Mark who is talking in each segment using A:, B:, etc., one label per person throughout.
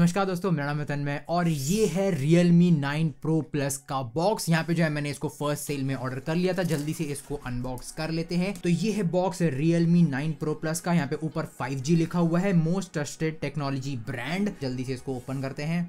A: नमस्कार दोस्तों मेरा नाम मतन में और ये है Realme 9 Pro Plus का बॉक्स यहाँ पे जो है मैंने इसको फर्स्ट सेल में ऑर्डर कर लिया था जल्दी से इसको अनबॉक्स कर लेते हैं तो ये है बॉक्स Realme 9 Pro Plus का यहाँ पे ऊपर 5G लिखा हुआ है मोस्ट ट्रस्टेड टेक्नोलॉजी ब्रांड जल्दी से इसको ओपन करते हैं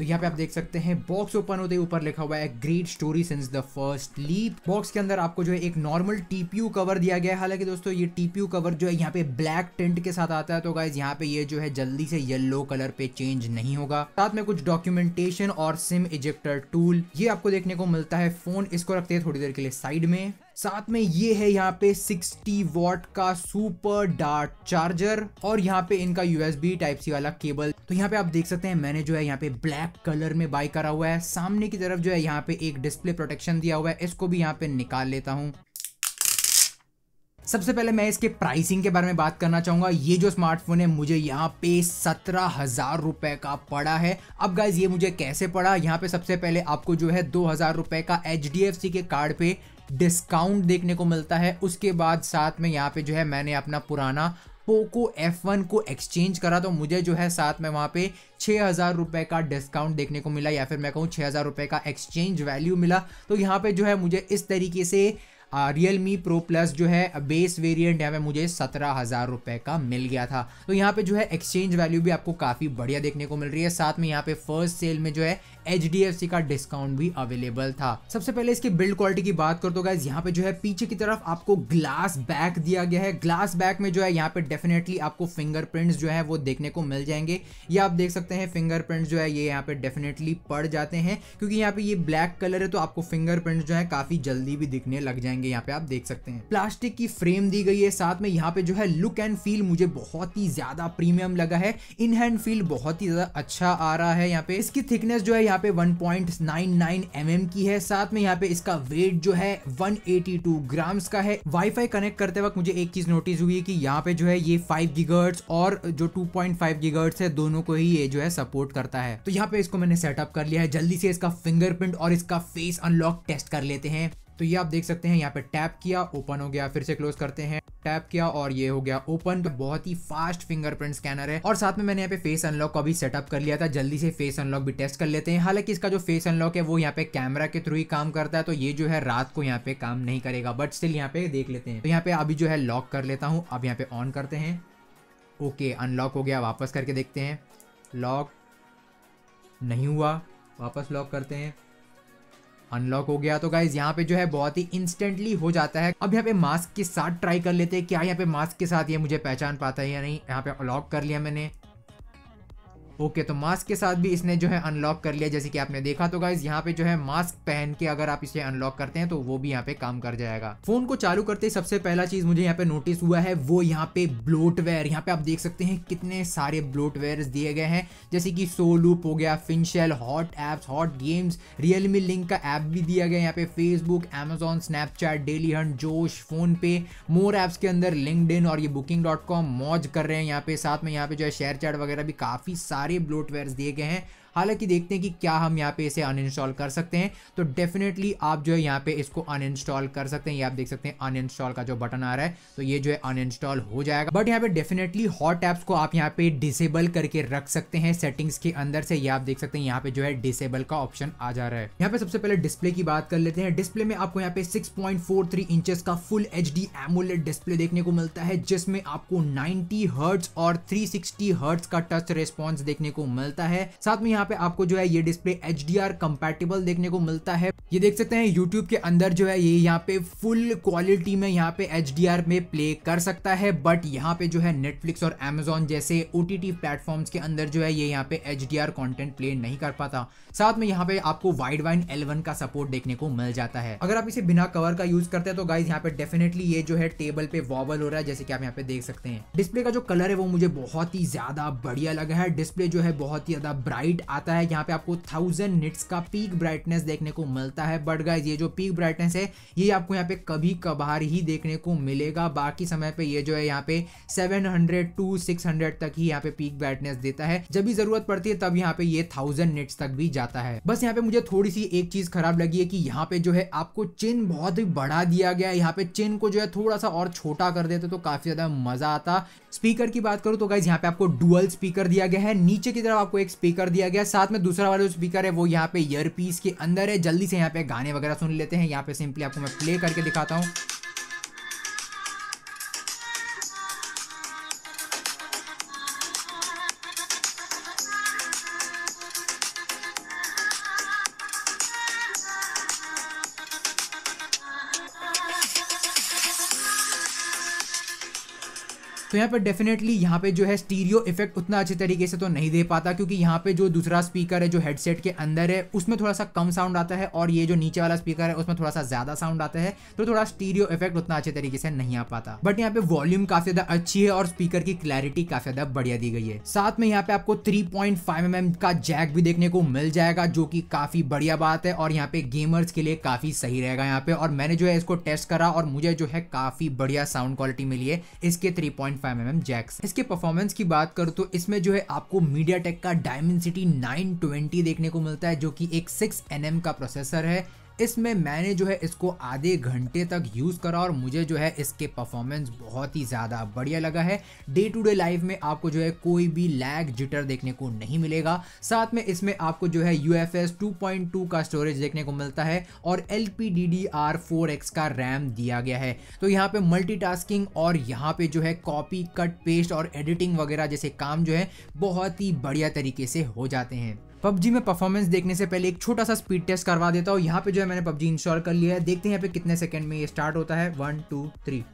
A: तो यहाँ पे आप देख सकते हैं बॉक्स ओपन होते ही ऊपर लिखा हुआ है great story since the first leap box के अंदर आपको जो है एक नॉर्मल टीपीयू कवर दिया गया है हालांकि दोस्तों ये टीपीयू कवर जो है यहाँ पे ब्लैक टेंट के साथ आता है तो गाइज यहाँ पे ये जो है जल्दी से येल्लो कलर पे चेंज नहीं होगा साथ में कुछ डॉक्यूमेंटेशन और सिम इजेक्टर टूल ये आपको देखने को मिलता है फोन इसको रखते हैं थोड़ी देर के लिए साइड में साथ में ये है यहाँ पे 60 वॉट का सुपर डार्ट चार्जर और यहाँ पे इनका यूएसबी टाइप सी वाला केबल तो यहाँ पे आप देख सकते हैं मैंने जो है यहाँ पे ब्लैक कलर में बाय करा हुआ है सामने की तरफ जो है यहाँ पे एक डिस्प्ले प्रोटेक्शन दिया हुआ है इसको भी यहाँ पे निकाल लेता हूँ सबसे पहले मैं इसके प्राइसिंग के बारे में बात करना चाहूंगा ये जो स्मार्टफोन है मुझे यहाँ पे सत्रह हजार रुपए का पड़ा है अब गाइज ये मुझे कैसे पड़ा यहाँ पे सबसे पहले आपको जो है दो हजार रुपए का एच डी एफ सी के कार्ड पे डिस्काउंट देखने को मिलता है उसके बाद साथ में यहाँ पे जो है मैंने अपना पुराना पोको F1 को एक्सचेंज करा तो मुझे जो है साथ में वहाँ पे छः हज़ार रुपये का डिस्काउंट देखने को मिला या फिर मैं कहूँ छः हज़ार रुपये का एक्सचेंज वैल्यू मिला तो यहाँ पे जो है मुझे इस तरीके से रियल मी प्रो प्लस जो है बेस वेरियंट यहाँ पे मुझे सत्रह हज़ार रुपये का मिल गया था तो यहाँ पे जो है एक्सचेंज वैल्यू भी आपको काफ़ी बढ़िया देखने को मिल रही है साथ में यहाँ पे फर्स्ट सेल में जो है एच का डिस्काउंट भी अवेलेबल था सबसे पहले इसकी बिल्ड क्वालिटी की बात कर तो गाइज यहाँ पे जो है पीछे की तरफ आपको ग्लास बैक दिया गया है ग्लास बैक में जो है यहाँ पे डेफिनेटली आपको फिंगरप्रिंट्स जो है वो देखने को मिल जाएंगे ये आप देख सकते हैं फिंगरप्रिंट्स जो है ये यहाँ पे डेफिनेटली पड़ जाते हैं क्योंकि यहाँ पे ये ब्लैक कलर है तो आपको फिंगरप्रिंट्स जो है काफी जल्दी भी दिखने लग जाएंगे यहाँ पे आप देख सकते हैं प्लास्टिक की फ्रेम दी गई है साथ में यहाँ पे जो है लुक एंड फील मुझे बहुत ही ज्यादा प्रीमियम लगा है इन हैंड फील बहुत ही ज्यादा अच्छा आ रहा है यहाँ पे इसकी थिकनेस जो है यहाँ पे 1.99 mm की है साथ में यहाँ पे इसका वेट जो है 182 ग्राम्स का है वाईफाई कनेक्ट करते वक्त मुझे एक चीज नोटिस हुई कि यहाँ पे जो है ये 5 गीगर्ट्स और जो 2.5 गीगर्ट्स है दोनों को ही ये जो है सपोर्ट करता है तो यहाँ पे इसको मैंने सेटअप कर लिया है जल्दी से इसका फिंगरप्रिंट और इसका फेस अनलॉक टेस्ट कर लेते हैं तो ये आप देख सकते हैं यहाँ पे टैप किया ओपन हो गया फिर से क्लोज करते हैं टैप किया और ये हो गया ओपन तो बहुत ही फास्ट फिंगरप्रिंट स्कैनर है और साथ में मैंने यहाँ पे फेस अनलॉक का भी सेटअप कर लिया था जल्दी से फेस अनलॉक भी टेस्ट कर लेते हैं हालांकि इसका जो फेस अनलॉक है वो यहाँ पे कैमरा के थ्रू ही काम करता है तो ये जो है रात को यहाँ पे काम नहीं करेगा बट स्टिल यहाँ पे देख लेते हैं तो यहाँ पे अभी जो है लॉक कर लेता हूँ अब यहाँ पे ऑन करते हैं ओके अनलॉक हो गया वापस करके देखते हैं लॉक नहीं हुआ वापस लॉक करते हैं अनलॉक हो गया तो गाइज यहाँ पे जो है बहुत ही इंस्टेंटली हो जाता है अब यहाँ पे मास्क के साथ ट्राई कर लेते हैं क्या यहाँ पे मास्क के साथ ये मुझे पहचान पाता है या नहीं यहाँ पे लॉक कर लिया मैंने ओके तो मास्क के साथ भी इसने जो है अनलॉक कर लिया जैसे कि आपने देखा तो गाइज यहाँ पे जो है मास्क पहन के अगर आप इसे अनलॉक करते हैं तो वो भी यहाँ पे काम कर जाएगा फोन को चालू करते ही सबसे पहला चीज मुझे यहाँ पे नोटिस हुआ है वो यहाँ पे ब्लोटवेयर यहाँ पे आप देख सकते हैं कितने सारे ब्लोटवेयर दिए गए हैं जैसे कि सो लूप हो गया Finshell hot apps hot games Realme link का ऐप भी दिया गया यहाँ पे Facebook Amazon Snapchat Dailyhunt Josh PhonePe more apps के अंदर लिंकड और ये बुकिंग मौज कर रहे हैं यहाँ पे साथ में यहाँ पे जो है शेयर चैट वगैरह भी काफी सारे सारे ब्लोटवेयर्स दिए गए हैं हालांकि देखते हैं कि क्या हम यहाँ पे इसे अनइंस्टॉल कर सकते हैं तो डेफिनेटली आप जो है यहाँ पे इसको अनइंस्टॉल कर सकते हैं ये आप देख सकते हैं अनइंस्टॉल का जो बटन आ रहा है तो ये जो है अनइंस्टॉल हो जाएगा बट यहाँ पे डेफिनेटली हॉट ऐप्स को आप यहाँ पे डिसेबल करके रख सकते हैं सेटिंग्स के अंदर से ये आप देख सकते हैं यहाँ पे जो है डिसेबल का ऑप्शन आ जा रहा है यहाँ पे सबसे पहले डिस्प्ले की बात कर लेते हैं डिस्प्ले में आपको यहाँ पे सिक्स इंचेस का फुल एच डी डिस्प्ले देखने को मिलता है जिसमें आपको नाइनटी हर्ट्स और थ्री हर्ट्स का टच रिस्पॉन्स देखने को मिलता है साथ में यहाँ पे आपको जो है ये डिस्प्ले एच कंपैटिबल देखने को मिलता है ये देख सकते हैं यूट्यूब के अंदर जो है ये यहाँ पे फुल क्वालिटी में यहाँ पे एच में प्ले कर सकता है बट यहाँ पे जो है नेटफ्लिक्स और एमेजॉन जैसे ओ टी प्लेटफॉर्म्स के अंदर जो है ये यहाँ पे एच कंटेंट प्ले नहीं कर पाता साथ में यहाँ पे आपको वाइड वाइन एलेवन का सपोर्ट देखने को मिल जाता है अगर आप इसे बिना कवर का यूज करते हैं तो गाइज यहाँ पे डेफिनेटली ये जो है टेबल पे वॉबल हो रहा है जैसे कि आप यहाँ पे देख सकते हैं डिस्प्ले का जो कलर है वो मुझे बहुत ही ज्यादा बढ़िया लगा है डिस्प्ले जो है बहुत ही ज्यादा ब्राइट आता है यहाँ पे आपको थाउजेंड निट्स का पीक ब्राइटनेस देखने को मिलता है बट गाइज ये जो पीक ब्राइटनेस है ये आपको यहाँ पे कभी कभार ही देखने को मिलेगा बाकी समय पे ये जो है यहाँ पे 700 टू 600 तक ही यहाँ पे पीक ब्राइटनेस देता है जब भी जरूरत पड़ती है तब यहाँ पे ये थाउजेंड निट्स तक भी जाता है बस यहाँ पे मुझे थोड़ी सी एक चीज खराब लगी है कि यहाँ पे जो है आपको चिन बहुत ही बढ़ा दिया गया है यहाँ पे चिन को जो है थोड़ा सा और छोटा कर देते तो काफी ज्यादा मजा आता स्पीकर की बात करूँ तो गाइज यहाँ पे आपको डुअल स्पीकर दिया गया है नीचे की तरफ आपको एक स्पीकर दिया गया है साथ में दूसरा वाला जो स्पीकर है वो यहाँ पे ईयर पीस के अंदर है जल्दी से यहाँ पे गाने वगैरह सुन लेते हैं यहाँ पे सिंपली आपको मैं प्ले करके दिखाता हूँ यहाँ पर डेफिनेटली यहाँ पे जो है स्टीरियो इफेक्ट उतना अच्छे तरीके से तो नहीं दे पाता क्योंकि यहाँ पे जो दूसरा स्पीकर है जो हेडसेट के अंदर है उसमें थोड़ा सा कम साउंड आता है और ये जो नीचे वाला स्पीकर है उसमें थोड़ा सा ज्यादा साउंड आता है तो थोड़ा स्टीरियो इफेक्ट उतना अच्छे तरीके से नहीं आ पाता बट यहाँ पे वॉल्यूम काफी ज्यादा अच्छी है और स्पीकर की क्लैरिटी काफी ज्यादा बढ़िया दी गई है साथ में यहाँ पे आपको थ्री पॉइंट का जैक भी देखने को मिल जाएगा जो की काफी बढ़िया बात है और यहाँ पे गेमर्स के लिए काफी सही रहेगा यहाँ पे और मैंने जो है इसको टेस्ट करा और मुझे जो है काफी बढ़िया साउंड क्वालिटी मिली है इसके three point five M jacks इसके परफॉर्मेंस की बात करूँ तो इसमें जो है आपको मीडिया का डायमेंसिटी नाइन देखने को मिलता है जो कि एक सिक्स एन का प्रोसेसर है इसमें मैंने जो है इसको आधे घंटे तक यूज़ करा और मुझे जो है इसके परफॉर्मेंस बहुत ही ज़्यादा बढ़िया लगा है डे टू डे लाइफ में आपको जो है कोई भी लैग जिटर देखने को नहीं मिलेगा साथ में इसमें आपको जो है U F S two point two का स्टोरेज देखने को मिलता है और L P D D R four X का रैम दिया गया है तो यहाँ पर मल्टी टास्किंग और यहाँ पर जो है कॉपी कट पेस्ट और एडिटिंग वगैरह जैसे काम जो है बहुत ही बढ़िया तरीके से हो जाते हैं पबजी में परफॉर्मेंस देखने से पहले एक छोटा सा स्पीड टेस्ट करवा देता हूँ यहाँ पे जो है मैंने पबजी इंस्टॉल कर लिया है देखते हैं यहाँ पे कितने सेकंड में ये स्टार्ट होता है वन टू थ्री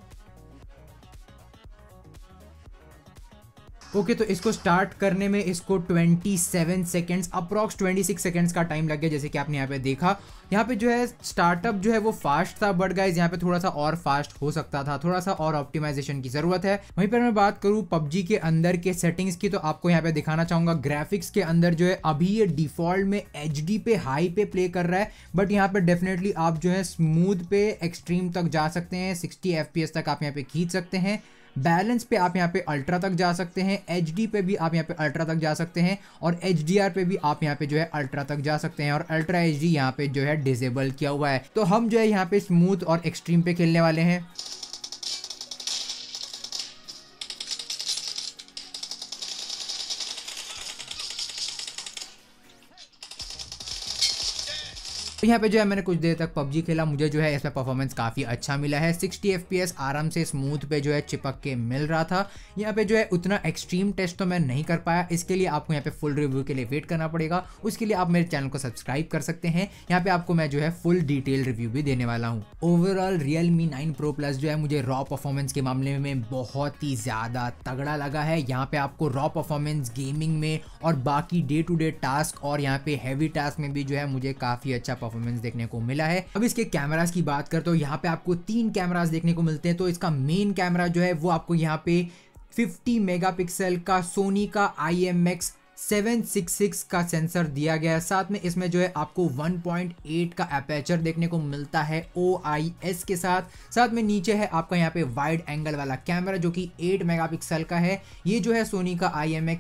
A: ओके तो इसको स्टार्ट करने में इसको 27 सेकेंड्स अप्रॉक्स ट्वेंटी सेकेंड्स का टाइम लग गया जैसे कि आपने यहाँ पे देखा यहाँ पे जो है स्टार्टअप जो है वो फास्ट था बट गाइज यहाँ पे थोड़ा सा और फास्ट हो सकता था थोड़ा सा और ऑप्टिमाइजेशन की जरूरत है वहीं पर मैं बात करूँ पबजी के अंदर के सेटिंग्स की तो आपको यहाँ पे दिखाना चाहूंगा ग्राफिक्स के अंदर जो है अभी ये डिफॉल्ट में एच पे हाई पे प्ले कर रहा है बट यहाँ पे डेफिनेटली आप जो है स्मूथ पे एक्सट्रीम तक जा सकते हैं सिक्सटी एफ तक आप यहाँ पे खींच सकते हैं बैलेंस पे आप यहाँ पे अल्ट्रा तक जा सकते हैं एच पे भी आप यहाँ पे अल्ट्रा तक जा सकते हैं और एच पे भी आप यहाँ पे जो है अल्ट्रा तक जा सकते हैं और अल्ट्रा एच डी यहाँ पे जो है डिजेबल किया हुआ है तो हम जो है यहाँ पे स्मूथ और एक्सट्रीम पे खेलने वाले हैं तो यहाँ पे जो है मैंने कुछ देर तक पबजी खेला मुझे जो है इसमें परफॉर्मेंस काफ़ी अच्छा मिला है सिक्सटी एफ आराम से स्मूथ पे जो है चिपक के मिल रहा था यहाँ पे जो है उतना एक्सट्रीम टेस्ट तो मैं नहीं कर पाया इसके लिए आपको यहाँ पे फुल रिव्यू के लिए वेट करना पड़ेगा उसके लिए आप मेरे चैनल को सब्सक्राइब कर सकते हैं यहाँ पे आपको मैं जो है फुल डिटेल रिव्यू भी देने वाला हूँ overall Realme nine pro plus जो है मुझे रॉ परफॉर्मेंस के मामले में बहुत ही ज़्यादा तगड़ा लगा है यहाँ पे आपको रॉ परफॉर्मेंस गेमिंग में और बाकी डे टू डे टास्क और यहाँ पे हैवी टास्क में भी जो है मुझे काफ़ी अच्छा परफॉर्मेंस देखने को मिला है अब इसके कैमराज की बात करते हो यहाँ पे आपको तीन कैमराज देखने को मिलते हैं तो इसका मेन कैमरा जो है वो आपको यहाँ पे 50 मेगापिक्सल का सोनी का आई एम एक्स 766 का सेंसर दिया गया है साथ में इसमें जो है आपको 1.8 का अपेचर देखने को मिलता है ओ के साथ साथ में नीचे है आपका यहाँ पे वाइड एंगल वाला कैमरा जो कि 8 मेगापिक्सल का है ये जो है सोनी का आई एम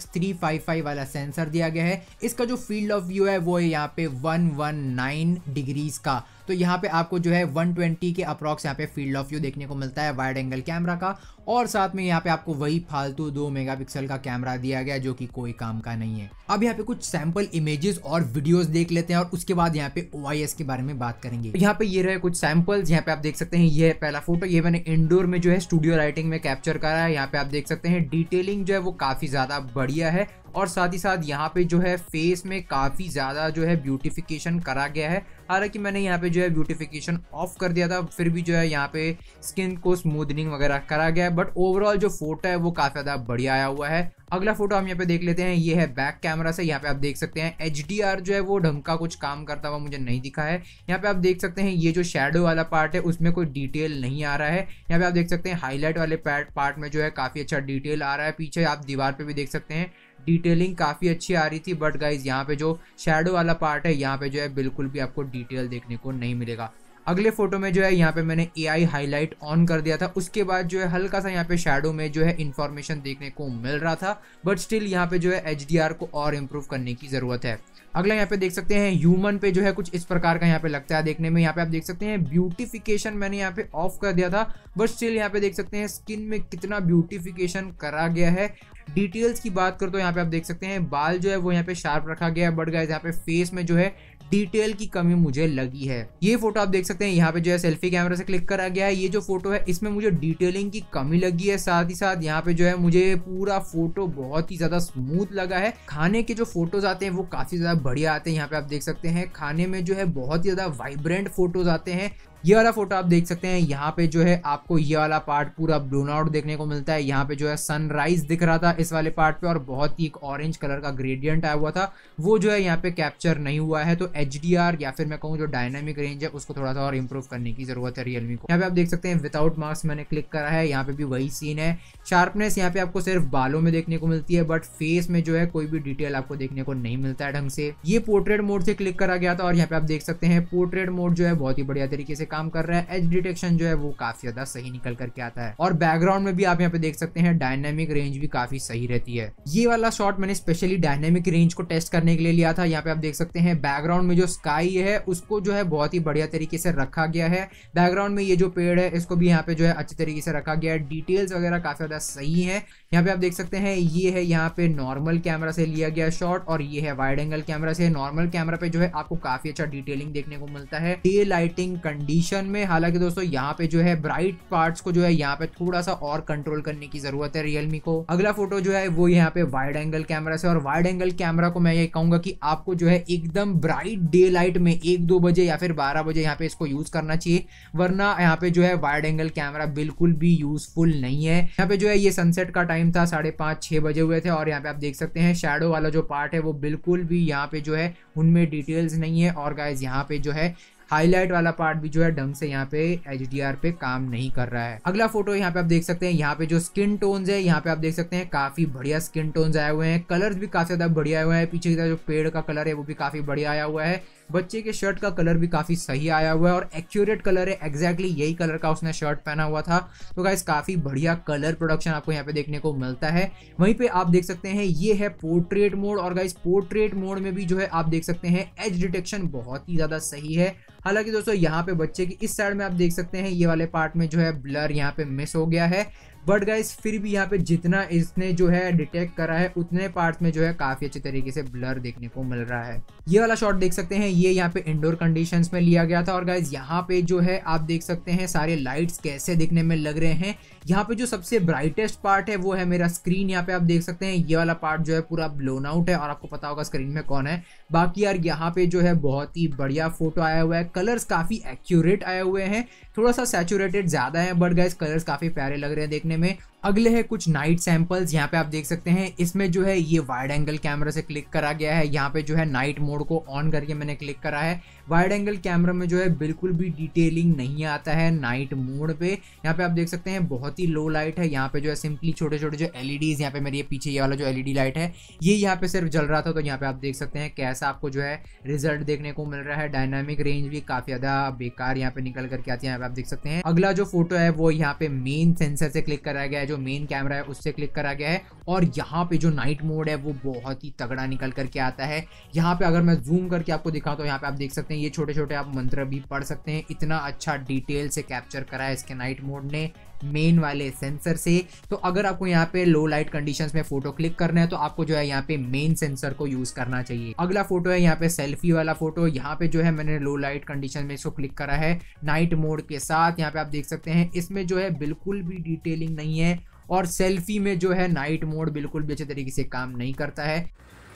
A: वाला सेंसर दिया गया है इसका जो फील्ड ऑफ व्यू है वो है यहाँ पे 119 डिग्रीज का तो यहाँ पे आपको जो है 120 के अप्रॉक्स यहाँ पे फील्ड ऑफ व्यू देखने को मिलता है वाइड एंगल कैमरा का और साथ में यहाँ पे आपको वही फालतू दो मेगापिक्सल का कैमरा दिया गया जो कि कोई काम का नहीं है अब यहाँ पे कुछ सैम्पल इमेजेस और वीडियोस देख लेते हैं और उसके बाद यहाँ पे ओ के बारे में बात करेंगे यहाँ पे ये रहे कुछ सैम्पल्स यहाँ पे आप देख सकते हैं ये पहला फोटो ये मैंने इंडोर में जो है स्टूडियो राइटिंग में कैप्चर करा है यहाँ पे आप देख सकते हैं डिटेलिंग जो है वो काफी ज्यादा बढ़िया है और साथ ही साथ यहाँ पे जो है फेस में काफ़ी ज़्यादा जो है ब्यूटिफिकेशन करा गया है हालांकि मैंने यहाँ पे जो है ब्यूटिफिकेशन ऑफ कर दिया था फिर भी जो है यहाँ पे स्किन को स्मूदनिंग वगैरह करा गया है बट ओवरऑल जो फोटो है वो काफ़ी ज़्यादा बढ़िया आया हुआ है अगला फोटो हम यहाँ पे देख लेते हैं ये है बैक कैमरा से यहाँ पे आप देख सकते हैं एच जो है वो ढंग का कुछ काम करता हुआ मुझे नहीं दिखा है यहाँ पे आप देख सकते हैं ये जो शेडो वाला पार्ट है उसमें कोई डिटेल नहीं आ रहा है यहाँ पे आप देख सकते हैं हाईलाइट वाले पार्ट में जो है काफ़ी अच्छा डिटेल आ रहा है पीछे आप दीवार पर भी देख सकते हैं डिटेलिंग काफ़ी अच्छी आ रही थी बट गाइज यहाँ पे जो शेडो वाला पार्ट है यहाँ पे जो है बिल्कुल भी आपको डिटेल देखने को नहीं मिलेगा अगले फोटो में जो है यहाँ पे मैंने ए आई हाईलाइट ऑन कर दिया था उसके बाद जो है हल्का सा यहाँ पे शेडो में जो है इन्फॉर्मेशन देखने को मिल रहा था बट स्टिल यहाँ पे जो है एच को और इम्प्रूव करने की ज़रूरत है अगला यहाँ पे देख सकते हैं ह्यूमन पे जो है कुछ इस प्रकार का यहाँ पे लगता है देखने में यहाँ पे आप देख सकते हैं ब्यूटिफिकेशन मैंने यहाँ पे ऑफ कर दिया था बट स्टिल यहाँ पे देख सकते हैं स्किन में कितना ब्यूटिफिकेशन करा गया है डिटेल्स की बात करो तो यहाँ पे आप देख सकते हैं बाल जो है वो यहाँ पे शार्प रखा गया है बट गाइज यहाँ पे फेस में जो है डिटेल की कमी मुझे लगी है ये फोटो आप देख सकते हैं यहाँ पे जो है सेल्फी कैमरा से क्लिक करा गया है ये जो फोटो है इसमें मुझे डिटेलिंग की कमी लगी है साथ ही साथ यहाँ पे जो है मुझे पूरा फोटो बहुत ही ज्यादा स्मूथ लगा है खाने के जो फोटोज आते हैं वो काफी ज्यादा बढ़िया आते हैं यहाँ पे आप देख सकते हैं खाने में जो है बहुत ही ज्यादा वाइब्रेंट फोटोज आते हैं ये वाला फोटो आप देख सकते हैं यहाँ पे जो है आपको ये वाला पार्ट पूरा ब्लून आउट देखने को मिलता है यहाँ पे जो है सनराइज दिख रहा था इस वाले पार्ट पे और बहुत ही एक ऑरेंज कलर का ग्रेडियंट आया हुआ था वो जो है यहाँ पे कैप्चर नहीं हुआ है तो एच या फिर मैं कहूँ जो डायनामिक रेंज है उसको थोड़ा सा और इम्प्रूव करने की जरूरत है रियलमी को यहाँ पे आप देख सकते हैं विदाउट मार्क्स मैंने क्लिक करा है यहाँ पे भी वही सीन है शार्पनेस यहाँ पे आपको सिर्फ बालों में देखने को मिलती है बट फेस में जो है कोई भी डिटेल आपको देखने को नहीं मिलता है ढंग से ये पोर्ट्रेट मोड से क्लिक करा गया था और यहाँ पे आप देख सकते हैं पोर्ट्रेट मोड जो है बहुत ही बढ़िया तरीके से काम कर रहा है एज डिटेक्शन जो है वो काफी ज्यादा सही निकल करके आता है और बैकग्राउंड में भी आप यहाँ पे देख सकते हैं डायनेमिक रेंज भी काफी सही रहती है ये वाला शॉट मैंने स्पेशली डायनेमिक रेंज को टेस्ट करने के लिए लिया था यहाँ पे आप देख सकते हैं बैकग्राउंड में जो स्काई है उसको जो है बहुत ही बढ़िया तरीके से रखा गया है बैकग्राउंड में ये जो पेड़ है इसको भी यहाँ पे जो है अच्छे तरीके से रखा गया है डिटेल्स वगैरह काफी ज्यादा सही है यहाँ पे आप देख सकते हैं ये है यहाँ पे नॉर्मल कैमरा से लिया गया शॉट और ये है वाइड एंगल कैमरा से नॉर्मल कैमरा पे जो है आपको काफी अच्छा डिटेलिंग देखने को मिलता है डे लाइटिंग कंडीशन कंडीशन में हालांकि दोस्तों यहाँ पे जो है ब्राइट पार्ट्स को जो है यहाँ पे थोड़ा सा और कंट्रोल करने की जरूरत है रियलमी को अगला फोटो जो है वो यहाँ पे वाइड एंगल कैमरा से और वाइड एंगल कैमरा को मैं ये कहूंगा कि आपको जो है एकदम ब्राइट डे लाइट में एक दो बजे या फिर बारह बजे यहाँ पे इसको यूज करना चाहिए वरना यहाँ पे जो है वाइड एंगल कैमरा बिल्कुल भी यूजफुल नहीं है यहाँ पे जो है ये सनसेट का टाइम था साढ़े पांच बजे हुए थे और यहाँ पे आप देख सकते हैं शेडो वाला जो पार्ट है वो बिल्कुल भी यहाँ पे जो है उनमें डिटेल्स नहीं है और गाइज यहाँ पे जो है हाईलाइट वाला पार्ट भी जो है ढंग से यहाँ पे एच पे काम नहीं कर रहा है अगला फोटो यहाँ पे आप देख सकते हैं यहाँ पे जो स्किन टोन्स है यहाँ पे आप देख सकते हैं काफी बढ़िया स्किन टोन्स आए हुए हैं कलर भी काफी ज्यादा बढ़िया हुआ है पीछे की तरफ जो पेड़ का कलर है वो भी काफी बढ़िया आया हुआ है बच्चे के शर्ट का कलर भी काफ़ी सही आया हुआ है और एक्यूरेट कलर है एग्जैक्टली यही कलर का उसने शर्ट पहना हुआ था तो गाइस काफ़ी बढ़िया कलर प्रोडक्शन आपको यहाँ पे देखने को मिलता है वहीं पे आप देख सकते हैं ये है पोर्ट्रेट मोड और गाइस पोर्ट्रेट मोड में भी जो है आप देख सकते हैं एज डिटेक्शन बहुत ही ज़्यादा सही है हालांकि दोस्तों यहाँ पे बच्चे की इस साइड में आप देख सकते हैं ये वाले पार्ट में जो है ब्लर यहाँ पे मिस हो गया है बट गाइज फिर भी यहाँ पे जितना इसने जो है डिटेक्ट करा है उतने पार्ट में जो है काफी अच्छे तरीके से ब्लर देखने को मिल रहा है ये वाला शॉट देख सकते हैं ये यहाँ पे इंडोर कंडीशन में लिया गया था और गाइज यहाँ पे जो है आप देख सकते हैं सारे लाइट्स कैसे दिखने में लग रहे हैं यहाँ पे जो सबसे ब्राइटेस्ट पार्ट है वो है मेरा स्क्रीन यहाँ पे आप देख सकते हैं ये वाला पार्ट जो है पूरा ब्लोन आउट है और आपको पता होगा स्क्रीन में कौन है बाकी यार यहाँ पे जो है बहुत ही बढ़िया फोटो आया हुआ है कलर्स काफी एक्यूरेट आए हुए हैं थोड़ा सा सैचुरेटेड ज्यादा है बट गाइज कलर्स काफी प्यारे लग रहे हैं देखने में अगले है कुछ नाइट सैंपल्स यहाँ पे आप देख सकते हैं इसमें जो है ये वाइड एंगल कैमरा से क्लिक करा गया है यहाँ पे जो है नाइट मोड को ऑन करके मैंने क्लिक करा है वाइड एंगल कैमरा में जो है बिल्कुल भी डिटेलिंग नहीं आता है नाइट मोड पे यहाँ पे आप देख सकते हैं बहुत ही लो लाइट है यहाँ पे जो है सिंपली छोटे छोटे जो एलईडीज यहाँ पे मेरी पीछे ये वाला जो एल लाइट है ये यहाँ पे सिर्फ जल रहा था तो यहाँ पे आप देख सकते हैं कैसा आपको जो है रिजल्ट देखने को मिल रहा है डायनामिक रेंज भी काफी ज्यादा बेकार यहाँ पे निकल करके आती है यहाँ पे आप देख सकते हैं अगला जो फोटो है वो यहाँ पे मेन सेंसर से क्लिक कराया गया है जो जो मेन कैमरा है उससे क्लिक करा गया है और यहाँ पे जो नाइट मोड है वो बहुत ही तगड़ा निकल करके आता है यहाँ पे अगर मैं जूम करके आपको दिखाऊँ तो यहाँ पे आप देख सकते हैं ये छोटे छोटे आप मंत्र भी पढ़ सकते हैं इतना अच्छा डिटेल से कैप्चर करा है इसके नाइट मोड ने मेन वाले सेंसर से तो अगर आपको यहाँ पे लो लाइट कंडीशंस में फोटो क्लिक करना है तो आपको जो है यहाँ पे मेन सेंसर को यूज करना चाहिए अगला फोटो है यहाँ पे सेल्फी वाला फोटो यहाँ पे जो है मैंने लो लाइट कंडीशन में इसको क्लिक करा है नाइट मोड के साथ यहाँ पे आप देख सकते हैं इसमें जो है बिल्कुल भी डिटेलिंग नहीं है और सेल्फी में जो है नाइट मोड बिल्कुल भी अच्छे तरीके से काम नहीं करता है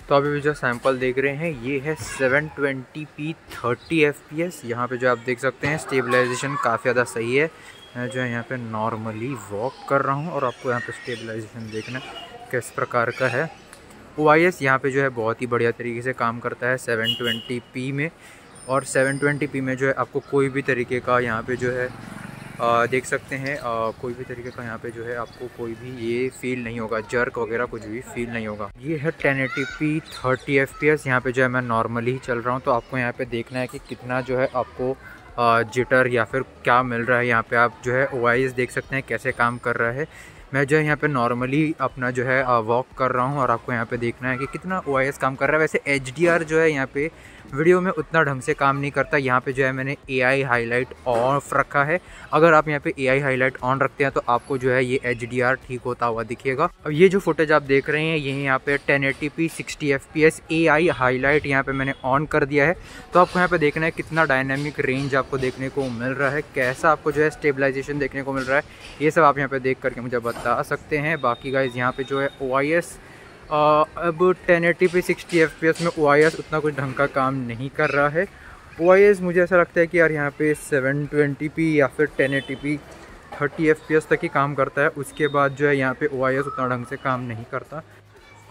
A: तो अभी जो सैंपल देख रहे हैं ये है 720p 30fps fps यहाँ पे जो आप देख सकते हैं स्टेबलाइजेशन काफ़ी ज़्यादा सही है मैं जो है यहाँ पे नॉर्मली वॉक कर रहा हूँ और आपको यहाँ पे स्टेबलाइजेशन देखना किस प्रकार का है ओ आई एस यहाँ पर जो है बहुत ही बढ़िया तरीके से काम करता है सेवन ट्वेंटी पी में और सेवन ट्वेंटी पी में जो है आपको कोई भी तरीके का यहाँ पे जो है आ, देख सकते हैं आ, कोई भी तरीके का यहाँ पे जो है आपको कोई भी ये फील नहीं होगा जर्क वगैरह कुछ भी फील नहीं होगा ये है ten eighty P thirty F P S यहाँ पर जो है मैं नॉर्मली ही चल रहा हूँ तो आपको यहाँ पर देखना है कि कितना जो है आपको जिटर या फिर क्या मिल रहा है यहाँ पे आप जो है ओ देख सकते हैं कैसे काम कर रहा है मैं जो है यहाँ पे नॉर्मली अपना जो है वॉक कर रहा हूँ और आपको यहाँ पे देखना है कि कितना ओ काम कर रहा है वैसे एच जो है यहाँ पे वीडियो में उतना ढंग से काम नहीं करता यहाँ पे जो है मैंने ए आई हाईलाइट ऑफ रखा है अगर आप यहाँ पे ए आई हाईलाइट ऑन रखते हैं तो आपको जो है ये एच डी आर ठीक होता हुआ दिखेगा अब ये जो फुटेज आप देख रहे हैं ये यहाँ पे ten eighty P sixty F P S A I highlight यहाँ पे मैंने ऑन कर दिया है तो आपको यहाँ पे देखना है कितना डायनेमिक रेंज आपको देखने को मिल रहा है कैसा आपको जो है स्टेबलाइजेशन देखने को मिल रहा है ये सब आप यहाँ पे देख करके मुझे बता सकते हैं बाकी गाइज यहाँ पे जो है ओ आई एस अब 1080p 60 fps में ओ उतना कुछ ढंग का काम नहीं कर रहा है ओ मुझे ऐसा लगता है कि यार यहाँ पे 720p या फिर 1080p 30 fps तक ही काम करता है उसके बाद जो है यहाँ पे ओ उतना ढंग से काम नहीं करता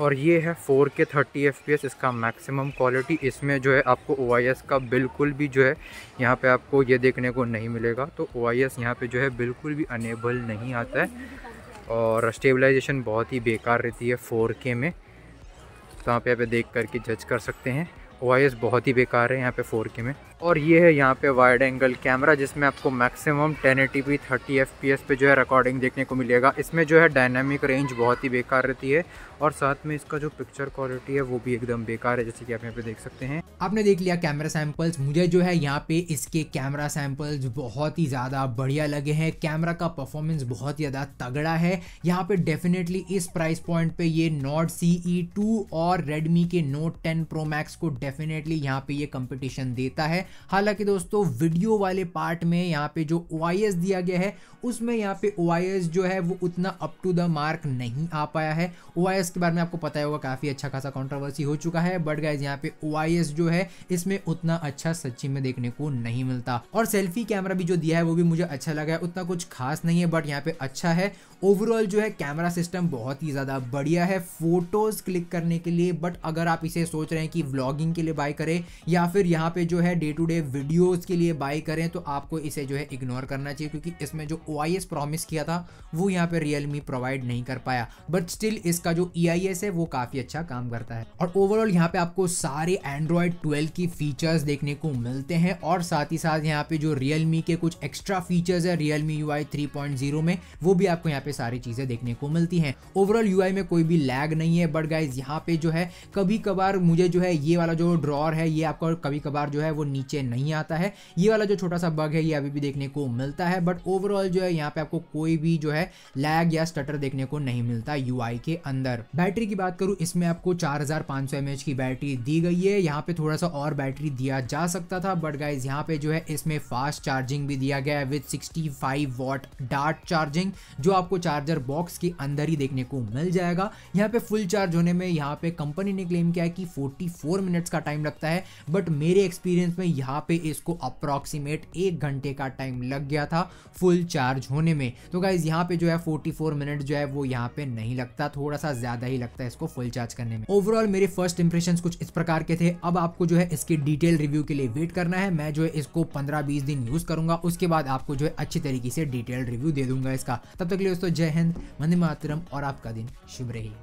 A: और ये है 4K 30 fps इसका मैक्सिमम क्वालिटी इसमें जो है आपको ओ का बिल्कुल भी जो है यहाँ पे आपको ये देखने को नहीं मिलेगा तो ओ आई यहाँ पे जो है बिल्कुल भी अनेबल नहीं आता है और स्टेबलाइजेशन बहुत ही बेकार रहती है 4K में तो आप यहाँ पे देख करके जज कर सकते हैं ओ बहुत ही बेकार है यहाँ पे 4K में और ये है यहाँ पे वाइड एंगल कैमरा जिसमें आपको मैक्सिमम 1080p 30fps पे जो है रिकॉर्डिंग देखने को मिलेगा इसमें जो है डायनामिक रेंज बहुत ही बेकार रहती है और साथ में इसका जो पिक्चर क्वालिटी है वो भी एकदम बेकार है जैसे कि आप यहाँ पे देख सकते हैं आपने देख लिया कैमरा सैम्पल्स मुझे जो है यहाँ पे इसके कैमरा सैम्पल्स बहुत ही ज़्यादा बढ़िया लगे हैं कैमरा का परफॉर्मेंस बहुत ही ज़्यादा तगड़ा है यहाँ पे डेफिनेटली इस प्राइस पॉइंट पे ये नॉट सी ई टू और रेडमी के नोट टेन प्रो मैक्स को डेफिनेटली यहाँ पे ये कंपटीशन देता है हालांकि दोस्तों वीडियो वाले पार्ट में यहाँ पे जो ओ दिया गया है उसमें यहाँ पे ओ जो है वो उतना अप टू द मार्क नहीं आ पाया है ओ के बारे में आपको पता होगा काफ़ी अच्छा खासा कॉन्ट्रोवर्सी हो चुका है बट गाइज यहाँ पे ओ जो है इसमें उतना अच्छा सच्ची में देखने को नहीं मिलता और सेल्फी कैमरा भी जो दिया है वो भी मुझे अच्छा लगा है उतना कुछ खास नहीं है बट यहाँ पे अच्छा है ओवरऑल जो है कैमरा सिस्टम बहुत ही ज़्यादा बढ़िया है फ़ोटोज़ क्लिक करने के लिए बट अगर आप इसे सोच रहे हैं कि व्लॉगिंग के लिए बाय करें या फिर यहाँ पे जो है डे टू डे वीडियोज़ के लिए बाय करें तो आपको इसे जो है इग्नोर करना चाहिए क्योंकि इसमें जो ओ प्रॉमिस किया था वो यहाँ पर रियल प्रोवाइड नहीं कर पाया बट स्टिल इसका जो ई e है वो काफ़ी अच्छा काम करता है और ओवरऑल यहाँ पे आपको सारे एंड्रॉयड ट्वेल्व की फीचर्स देखने को मिलते हैं और साथ ही साथ यहाँ पे जो रियल के कुछ एक्स्ट्रा फीचर्स है रियल मी यू आई में वो भी आपको यहाँ पे पे सारी चीज़ें देखने को मिलती हैं ओवरऑल यू में कोई भी लैग नहीं है बट गाइज यहाँ पे जो है कभी कभार मुझे जो है ये वाला जो ड्रॉर है ये आपका कभी कभार जो है वो नीचे नहीं आता है ये वाला जो छोटा सा बग है ये अभी भी देखने को मिलता है बट ओवरऑल जो है यहाँ पे आपको कोई भी जो है लैग या स्टटर देखने को नहीं मिलता यू के अंदर बैटरी की बात करूँ इसमें आपको चार हजार की बैटरी दी गई है यहाँ पे थोड़ा सा और बैटरी दिया जा सकता था बट गाइज यहाँ पे जो है इसमें फास्ट चार्जिंग भी दिया गया है विथ 65 वॉट डार्ट चार्जिंग जो आपको चार्जर बॉक्स के अंदर ही देखने को मिल जाएगा यहाँ पे फुल चार्ज होने में यहाँ पे कंपनी ने क्लेम किया है कि 44 मिनट्स का टाइम लगता है बट मेरे एक्सपीरियंस में यहाँ पे इसको अप्रॉक्सीमेट एक घंटे का टाइम लग गया था फुल चार्ज होने में तो गाइज यहाँ पे जो है फोर्टी मिनट जो है वो यहाँ पे नहीं लगता थोड़ा सा ज्यादा ही लगता है इसको फुल चार्ज करने में ओवरऑल मेरे फर्स्ट इंप्रेशन कुछ इस प्रकार के थे अब आपको जो है इसके डिटेल रिव्यू के लिए वेट करना है मैं जो है इसको पंद्रह बीस दिन यूज करूंगा उसके बाद आपको जो है अच्छी तरीके से डिटेल रिव्यू दे दूंगा इसका तब तक लिए दोस्तों तो जय हिंद वंदे मातरम और आपका दिन शुभ रही